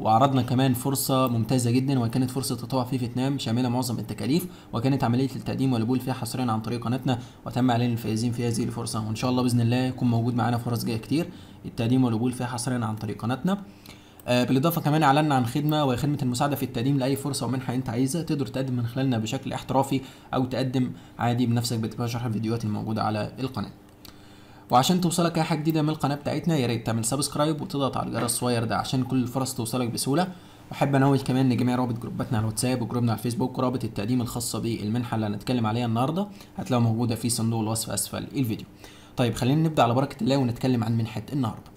وعرضنا كمان فرصة ممتازة جدا وكانت فرصة تطوع في فيتنام شاملة معظم التكاليف وكانت عملية التقديم والقبول فيها حصريا عن طريق قناتنا وتم إعلان الفائزين في هذه الفرصة وإن شاء الله بإذن الله يكون موجود معانا فرص جاية كتير التقديم والقبول فيها حصريا عن طريق قناتنا آه، بالاضافه كمان اعلنا عن خدمه وهي خدمه المساعده في التقديم لاي فرصه ومنحه انت عايزها تقدر تقدم من خلالنا بشكل احترافي او تقدم عادي بنفسك بتشرح الفيديوهات الموجوده على القناه وعشان توصلك اي حاجه جديده من القناه بتاعتنا يا ريت تعمل سبسكرايب وتضغط على الجرس الصغير ده عشان كل الفرص توصلك بسهوله واحب انوه كمان لجميع رابط جروباتنا على الواتساب وجروبنا على الفيسبوك ورابط التقديم الخاصه بالمنحه اللي هنتكلم عليها النهارده هتلاقوها موجوده في صندوق الوصف اسفل الفيديو طيب خلينا نبدا على بركه الله ونتكلم عن منحه النهارده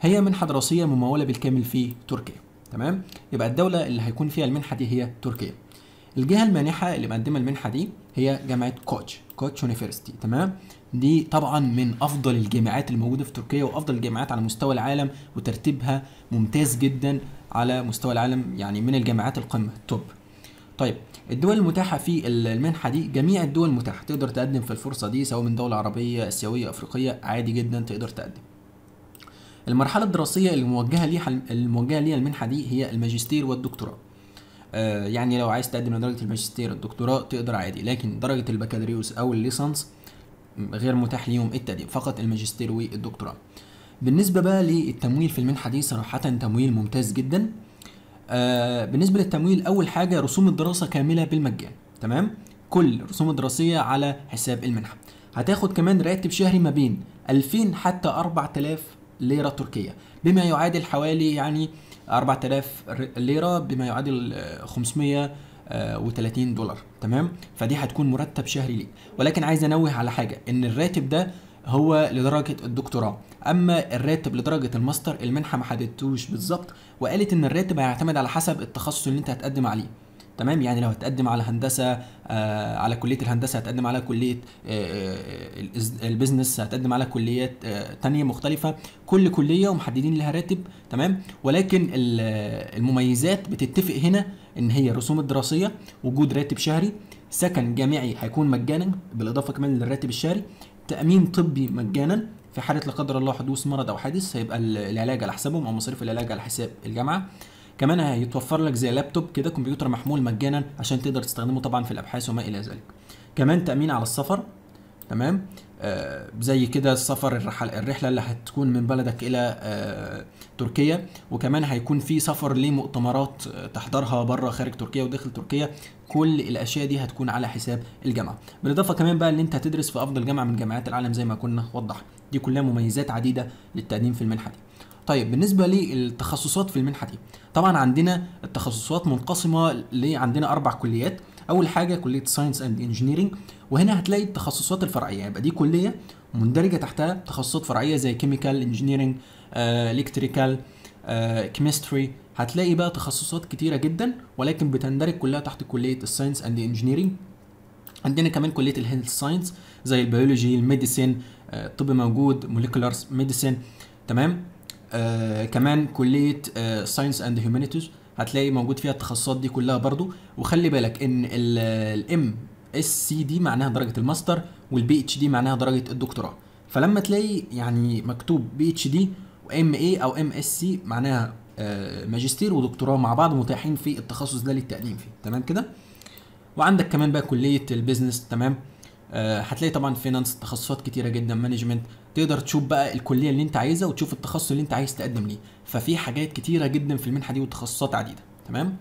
هي منحه دراسيه مموله بالكامل في تركيا تمام يبقى الدوله اللي هيكون فيها المنحه دي هي تركيا الجهه المانحه اللي مقدمه المنحه دي هي جامعه كوتش كوتش يونيفرستي تمام دي طبعا من افضل الجامعات الموجوده في تركيا وافضل الجامعات على مستوى العالم وترتيبها ممتاز جدا على مستوى العالم يعني من الجامعات القمه التوب طيب الدول المتاحه في المنحه دي جميع الدول متاحه تقدر تقدم في الفرصه دي سواء من دوله عربيه اسيويه افريقيه عادي جدا تقدر تقدم المرحله الدراسيه الموجهه ليها الموجهه ليها المنحه دي هي الماجستير والدكتوراه آه يعني لو عايز تقدم لدرجه الماجستير والدكتوراه تقدر عادي لكن درجه البكالوريوس او الليسانس غير متاح ليهم التدريب فقط الماجستير والدكتوراه بالنسبة بقى للتمويل في المنحة دي صراحة تمويل ممتاز جدا آه بالنسبة للتمويل أول حاجة رسوم الدراسة كاملة بالمجان تمام كل رسوم دراسية على حساب المنحة هتاخد كمان راتب شهري ما بين 2000 حتى 4000 ليرة تركية بما يعادل حوالي يعني 4000 ليرة بما يعادل 500 آه، و30 دولار تمام فدي هتكون مرتب شهري ليك ولكن عايز انوه على حاجه ان الراتب ده هو لدرجه الدكتوراه اما الراتب لدرجه الماستر المنحه ما حددتوش بالظبط وقالت ان الراتب هيعتمد على حسب التخصص اللي انت هتقدم عليه تمام يعني لو هتقدم على هندسه آه على كليه الهندسه هتقدم على كليه آه, آه، البيزنس هتقدم على كليات آه تانية مختلفه كل كليه ومحددين لها راتب تمام ولكن المميزات بتتفق هنا ان هي الرسوم الدراسيه وجود راتب شهري سكن جامعي هيكون مجانا بالاضافه كمان للراتب الشهري تامين طبي مجانا في حاله لا قدر الله حدوث مرض او حادث هيبقى العلاج على حسابهم او مصاريف العلاج على حساب الجامعه كمان هيتوفر لك زي لابتوب كده كمبيوتر محمول مجانا عشان تقدر تستخدمه طبعا في الابحاث وما الى ذلك كمان تامين على السفر تمام آه، زي كده السفر الرحل الرحله اللي هتكون من بلدك الى آه، تركيا وكمان هيكون في سفر لمؤتمرات آه، تحضرها بره خارج تركيا وداخل تركيا كل الاشياء دي هتكون على حساب الجامعه بالاضافه كمان بقى ان انت هتدرس في افضل جامعه من جامعات العالم زي ما كنا وضحنا دي كلها مميزات عديده للتقديم في المنحه دي طيب بالنسبه للتخصصات في المنحه دي طبعا عندنا التخصصات منقسمه عندنا اربع كليات اول حاجه كليه ساينس اند انجينيرنج وهنا هتلاقي التخصصات الفرعيه يبقى دي كليه مندرجه تحتها تخصصات فرعيه زي كيميكال انجينيرنج الكتريكال كيمستري هتلاقي بقى تخصصات كتيره جدا ولكن بتندرج كلها تحت كليه الساينس اند انجينيرنج عندنا كمان كليه الهيلث ساينس زي البيولوجي الميديسين آه، الطب موجود موليكولار ميديسين تمام آه كمان كليه ساينس اند هيومانيتيز هتلاقي موجود فيها التخصصات دي كلها برضو وخلي بالك ان الام اس سي دي معناها درجه الماستر والبي اتش دي معناها درجه الدكتوراه فلما تلاقي يعني مكتوب بي اتش دي وام اي او ام اس سي معناها آه، ماجستير ودكتوراه مع بعض متاحين في التخصص ده للتقديم فيه تمام كده وعندك كمان بقى كليه البيزنس تمام آه، هتلاقي طبعا فينانس تخصصات كتيره جدا مانجمنت تقدر تشوف بقى الكليه اللي انت عايزها وتشوف التخصص اللي انت عايز تقدم ليه ففي حاجات كتيره جدا في المنحه دي وتخصصات عديده تمام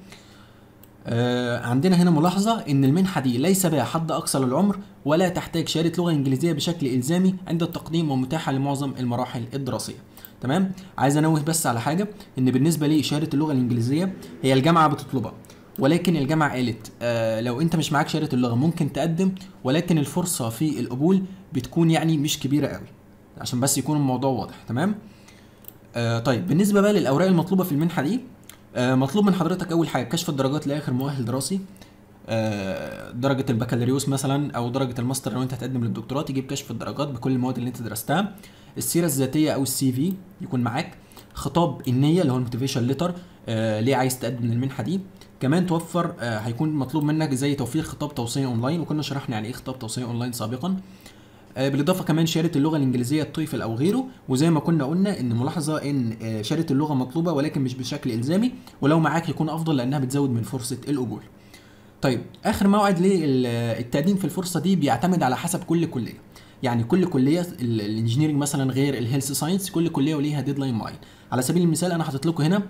آه عندنا هنا ملاحظة إن المنحة دي ليس بها حد أقصى للعمر ولا تحتاج شهادة لغة إنجليزية بشكل إلزامي عند التقديم ومتاحة لمعظم المراحل الدراسية. تمام؟ عايز أنوه بس على حاجة إن بالنسبة لشهادة اللغة الإنجليزية هي الجامعة بتطلبها ولكن الجامعة قالت آه لو أنت مش معاك شهادة اللغة ممكن تقدم ولكن الفرصة في القبول بتكون يعني مش كبيرة قوي. عشان بس يكون الموضوع واضح تمام آه طيب بالنسبه بقى للاوراق المطلوبه في المنحه دي آه مطلوب من حضرتك اول حاجه كشف الدرجات لاخر مؤهل دراسي آه درجه البكالوريوس مثلا او درجه الماستر لو انت هتقدم للدكتوراه تجيب كشف الدرجات بكل المواد اللي انت درستها السيره الذاتيه او السي في يكون معاك خطاب النيه اللي هو الموتيفيشن ليتر آه ليه عايز تقدم للمنحه دي كمان توفر آه هيكون مطلوب منك زي توفير خطاب توصيه اونلاين وكنا شرحنا يعني ايه خطاب توصيه اونلاين سابقا آه، بالاضافه كمان شهاده اللغه الانجليزيه التويفل او غيره وزي ما كنا قلنا ان ملاحظه ان آه، شهاده اللغه مطلوبه ولكن مش بشكل الزامي ولو معاك يكون افضل لانها بتزود من فرصه القبول طيب اخر موعد للتقديم في الفرصه دي بيعتمد على حسب كل كليه يعني كل كليه الانجنيرنج مثلا غير الهيلث ساينس كل كليه وليها ديدلاين معين على سبيل المثال انا حاطط لكم هنا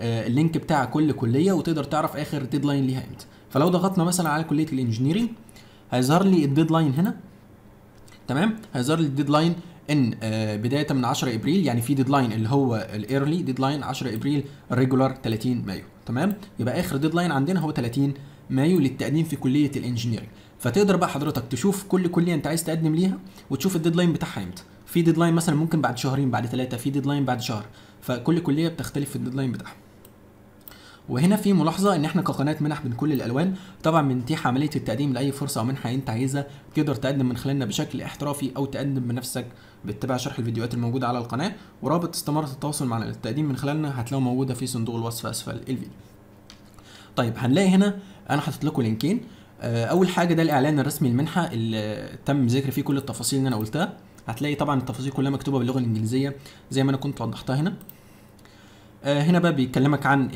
آه، اللينك بتاع كل كليه وتقدر تعرف اخر ديدلاين ليها امتى فلو ضغطنا مثلا على كليه الانجنيرنج هيظهر لي الديدلاين هنا تمام هيظهر لي الديدلاين ان آه، بدايه من 10 ابريل يعني في ديدلاين اللي هو الايرلي ديدلاين 10 ابريل الريجولار 30 مايو تمام يبقى اخر ديدلاين عندنا هو 30 مايو للتقديم في كليه الانجينيرنج فتقدر بقى حضرتك تشوف كل كليه انت عايز تقدم ليها وتشوف الديدلاين بتاعها امتى في ديدلاين مثلا ممكن بعد شهرين بعد ثلاثه في ديدلاين بعد شهر فكل كليه بتختلف في الديدلاين بتاعها وهنا في ملاحظه ان احنا كقناه منح من كل الالوان طبعا بنتيح عمليه التقديم لاي فرصه او منحه انت عايزها تقدر تقدم من خلالنا بشكل احترافي او تقدم بنفسك باتباع شرح الفيديوهات الموجوده على القناه ورابط استماره التواصل مع التقديم من خلالنا هتلاقوه موجوده في صندوق الوصف اسفل الفيديو طيب هنلاقي هنا انا حاطط لكم لينكين آه، اول حاجه ده الاعلان الرسمي المنحه اللي تم ذكر فيه كل التفاصيل اللي انا قلتها هتلاقي طبعا التفاصيل كلها مكتوبه باللغه الانجليزيه زي ما انا كنت وضحتها هنا آه، هنا بقى بيكلمك عن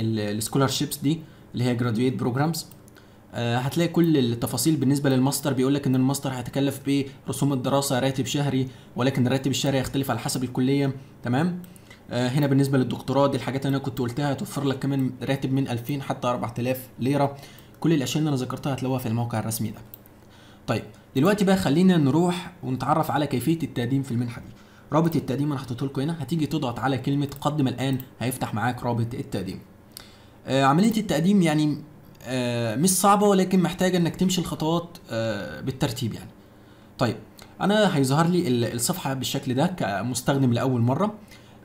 شيبس دي اللي هي جراديويت آه، بروجرامز هتلاقي كل التفاصيل بالنسبه للماستر بيقول لك ان الماستر هيتكلف برسوم الدراسه راتب شهري ولكن الراتب الشهري هيختلف على حسب الكليه تمام آه، هنا بالنسبه للدكتوراه دي الحاجات اللي انا كنت قلتها هتوفر لك كمان راتب من 2000 حتى 4000 ليره كل الاشياء اللي انا ذكرتها هتلاقوها في الموقع الرسمي ده طيب دلوقتي بقى خلينا نروح ونتعرف على كيفيه التقديم في المنحه دي رابط التقديم انا حطيته لكم هنا هتيجي تضغط على كلمه قدم الان هيفتح معاك رابط التقديم آه عمليه التقديم يعني آه مش صعبه ولكن محتاجه انك تمشي الخطوات آه بالترتيب يعني طيب انا هيظهر لي الصفحه بالشكل ده كمستخدم لاول مره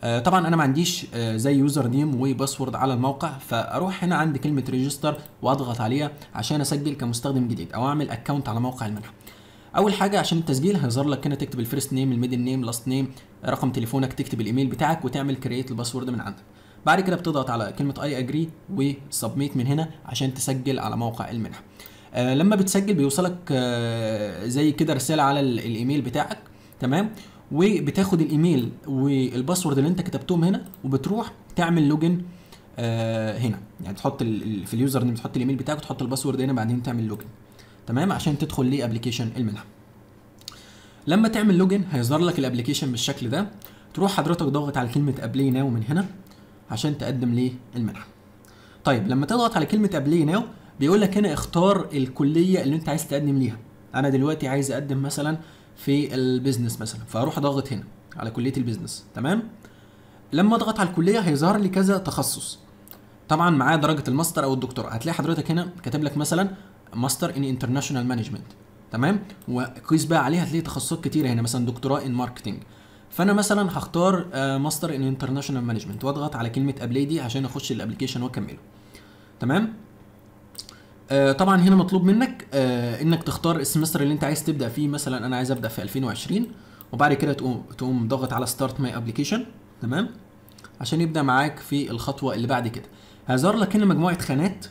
آه، طبعا انا ما عنديش آه، زي يوزر نيم وباسورد على الموقع فاروح هنا عند كلمه ريجستر واضغط عليها عشان اسجل كمستخدم جديد او اعمل اكونت على موقع المنحه اول حاجه عشان التسجيل هيظهر لك هنا تكتب الفيرست نيم الميدل نيم لاست نيم رقم تليفونك تكتب الايميل بتاعك وتعمل كرييت الباسورد من عندك بعد كده بتضغط على كلمه اي اجري وسبميت من هنا عشان تسجل على موقع المنحه آه لما بتسجل بيوصلك آه زي كده رساله على الايميل بتاعك تمام وبتاخد الايميل والباسورد اللي انت كتبتهم هنا وبتروح تعمل لوجن آه هنا يعني تحط في اليوزر نيم تحط الايميل بتاعك وتحط الباسورد هنا بعدين تعمل لوجن تمام عشان تدخل لابلكيشن المنحه لما تعمل لوجن هيظهر لك الابلكيشن بالشكل ده تروح حضرتك ضاغط على كلمه ابلي ناو من هنا عشان تقدم المنحه طيب لما تضغط على كلمه ابلي ناو بيقول لك هنا اختار الكليه اللي انت عايز تقدم ليها انا دلوقتي عايز اقدم مثلا في البيزنس مثلا فاروح ضاغط هنا على كليه البيزنس تمام لما اضغط على الكليه هيظهر لي كذا تخصص طبعا معاه درجه الماستر او الدكتوراه هتلاقي حضرتك هنا كاتب لك مثلا ماستر ان انترناشونال مانجمنت تمام وقيس بقى عليها هتلاقي تخصصات كتيره هنا مثلا دكتوراه ان ماركتنج فانا مثلا هختار آه، ماستر ان انترناشونال مانجمنت واضغط على كلمه ابلاي دي عشان اخش الابلكيشن واكمله تمام آه، طبعا هنا مطلوب منك آه، انك تختار السمستر اللي انت عايز تبدا فيه مثلا انا عايز ابدا في 2020 وبعد كده تقوم تقوم ضاغط على ستارت ماي ابلكيشن تمام عشان يبدا معاك في الخطوه اللي بعد كده هيظهر لك هنا مجموعه خانات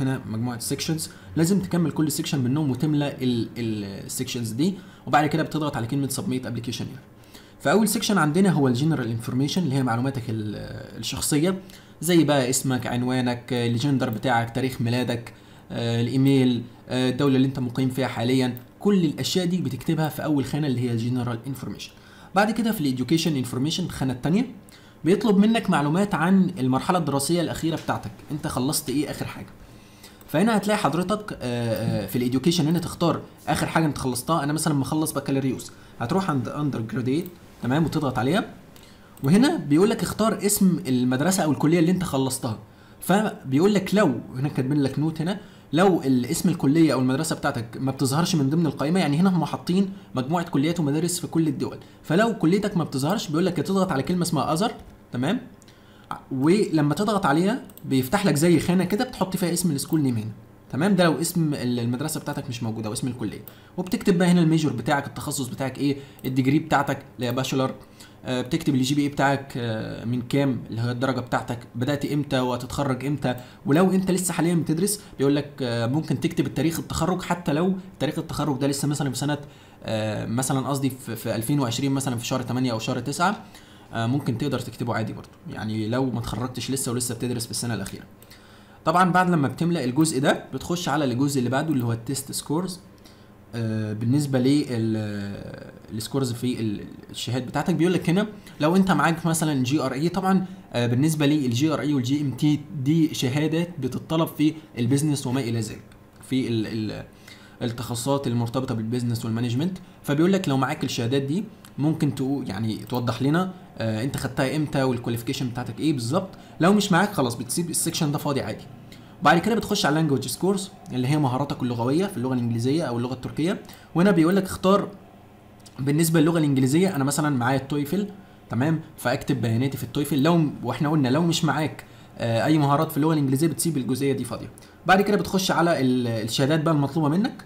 هنا مجموعه سيكشنز لازم تكمل كل سيكشن منهم وتملى السيكشنز دي وبعد كده بتضغط على كلمه سبميت يعني. ابلكيشن فاول سيكشن عندنا هو الجنرال انفورميشن اللي هي معلوماتك الشخصيه زي بقى اسمك عنوانك الجندر بتاعك تاريخ ميلادك آه، الايميل آه، الدوله اللي انت مقيم فيها حاليا كل الاشياء دي بتكتبها في اول خانه اللي هي الجنرال انفورميشن بعد كده في الاديوكيشن انفورميشن الخانه الثانيه بيطلب منك معلومات عن المرحله الدراسيه الاخيره بتاعتك انت خلصت ايه اخر حاجه فهنا هتلاقي حضرتك آه، آه، في الاديوكيشن هنا تختار اخر حاجه انت خلصتها انا مثلا مخلص بكالوريوس هتروح عند اندر جراديت تمام وتضغط عليها وهنا بيقول لك اختار اسم المدرسه او الكليه اللي انت خلصتها فبيقول لك لو هنا كاتبين لك نوت هنا لو الاسم الكليه او المدرسه بتاعتك ما بتظهرش من ضمن القائمه يعني هنا هم حاطين مجموعه كليات ومدارس في كل الدول فلو كليتك ما بتظهرش بيقول لك تضغط على كلمه اسمها اذر تمام ولما تضغط عليها بيفتح لك زي خانه كده بتحط فيها اسم السكول نيم هنا تمام ده لو اسم المدرسه بتاعتك مش موجوده واسم الكليه وبتكتب بقى هنا الميجور بتاعك التخصص بتاعك ايه الديجري بتاعتك اللي هي باشلر آه، بتكتب الجي بي اي بتاعك آه، من كام اللي هي الدرجه بتاعتك بدات امتى وهتتخرج امتى ولو انت لسه حاليا بتدرس بيقول لك آه، ممكن تكتب التاريخ التخرج حتى لو تاريخ التخرج ده لسه مثلا في سنه مثلا قصدي في 2020 مثلا في شهر 8 او شهر 9 آه، ممكن تقدر تكتبه عادي برضو يعني لو ما اتخرجتش لسه ولسه بتدرس في السنه الاخيره طبعا بعد لما بتملأ الجزء ده بتخش على الجزء اللي بعده اللي هو التيست سكورز آه، بالنسبه للسكورز آه، في الشهاد بتاعتك بيقول لك هنا لو انت معاك مثلا جي ار اي طبعا بالنسبه للجي ار اي e والجي ام تي دي شهادات بتطلب في البيزنس وما الى ذلك في التخصصات المرتبطه بالبيزنس والمانجمنت فبيقول لك لو معاك الشهادات دي ممكن تقول يعني توضح لنا آه، انت خدتها امتى والكواليفيكيشن بتاعتك ايه بالظبط لو مش معاك خلاص بتسيب السكشن ده فاضي عادي بعد كده بتخش على لانجوج سكورز اللي هي مهاراتك اللغويه في اللغه الانجليزيه او اللغه التركيه وهنا بيقول لك اختار بالنسبه للغه الانجليزيه انا مثلا معايا التويفل تمام فاكتب بياناتي في التويفل لو واحنا قلنا لو مش معاك آه، اي مهارات في اللغه الانجليزيه بتسيب الجزئيه دي فاضيه بعد كده بتخش على الشهادات بقى المطلوبه منك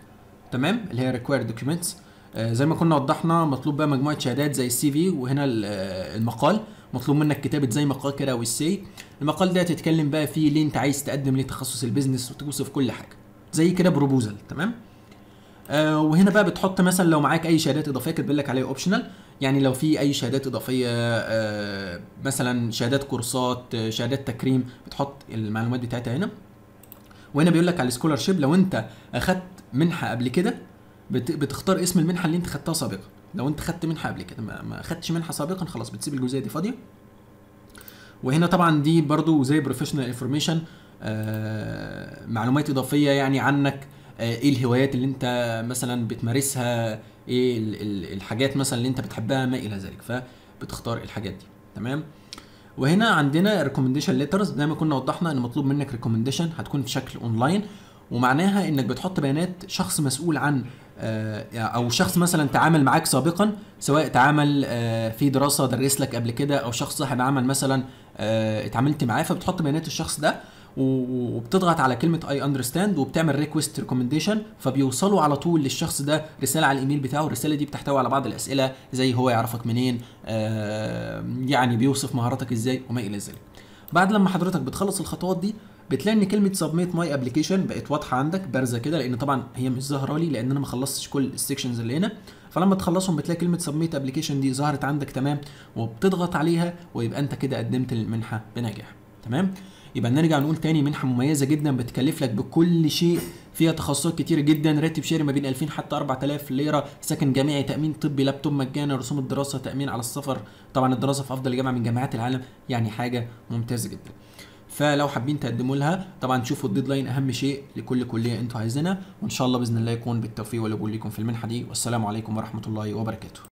تمام اللي هي required دوكيومنتس آه، زي ما كنا وضحنا مطلوب بقى مجموعه شهادات زي السي في وهنا آه، المقال مطلوب منك كتابه زي مقال كده او السي المقال ده تتكلم بقى فيه ليه انت عايز تقدم ليه تخصص البيزنس وتوصف كل حاجه زي كده بروبوزل تمام آه وهنا بقى بتحط مثلا لو معاك اي شهادات اضافيه كاتب لك عليها اوبشنال يعني لو في اي شهادات اضافيه آه مثلا شهادات كورسات آه، شهادات تكريم بتحط المعلومات بتاعتها هنا وهنا بيقول لك على السكولارشيب لو انت اخدت منحه قبل كده بتختار اسم المنحه اللي انت خدتها سابقا لو انت خدت منحه قبل كده ما خدتش منحه سابقا خلاص بتسيب الجزئيه دي فاضيه وهنا طبعا دي برضو زي بروفيشنال انفورميشن آه، معلومات اضافيه يعني عنك آه، ايه الهوايات اللي انت مثلا بتمارسها ايه الحاجات مثلا اللي انت بتحبها ما الى ذلك فبتختار الحاجات دي تمام وهنا عندنا ريكومنديشن ليترز زي ما كنا وضحنا ان مطلوب منك ريكومنديشن هتكون في شكل اونلاين ومعناها انك بتحط بيانات شخص مسؤول عن آه، يعني او شخص مثلا تعامل معاك سابقا سواء تعامل آه، في دراسه درس لك قبل كده او شخص صاحب عمل مثلا آه، اتعاملت معاه فبتحط بيانات الشخص ده وبتضغط على كلمه اي اندرستاند وبتعمل ريكويست ريكومنديشن فبيوصلوا على طول للشخص ده رساله على الايميل بتاعه الرساله دي بتحتوي على بعض الاسئله زي هو يعرفك منين يعني بيوصف مهاراتك ازاي وما الى ذلك بعد لما حضرتك بتخلص الخطوات دي بتلاقي ان كلمه سبميت ماي ابلكيشن بقت واضحه عندك بارزه كده لان طبعا هي مش ظاهره لي لان انا ما خلصتش كل السكشنز اللي هنا فلما تخلصهم بتلاقي كلمه سبميت ابلكيشن دي ظهرت عندك تمام وبتضغط عليها ويبقى انت كده قدمت المنحه بنجاح تمام يبقى نرجع نقول تاني منحه مميزه جدا بتكلف لك بكل شيء فيها تخصصات كتير جدا راتب شهري ما بين 2000 حتى 4000 ليره سكن جامعي تامين طبي لابتوب مجانا رسوم الدراسه تامين على السفر طبعا الدراسه في افضل جامعه من جامعات العالم يعني حاجه ممتازه جدا فلو حابين تقدموا لها طبعا تشوفوا الديدلاين اهم شيء لكل كليه انتوا عايزينها وان شاء الله باذن الله يكون بالتوفيق والقبول لكم في المنحه دي والسلام عليكم ورحمه الله وبركاته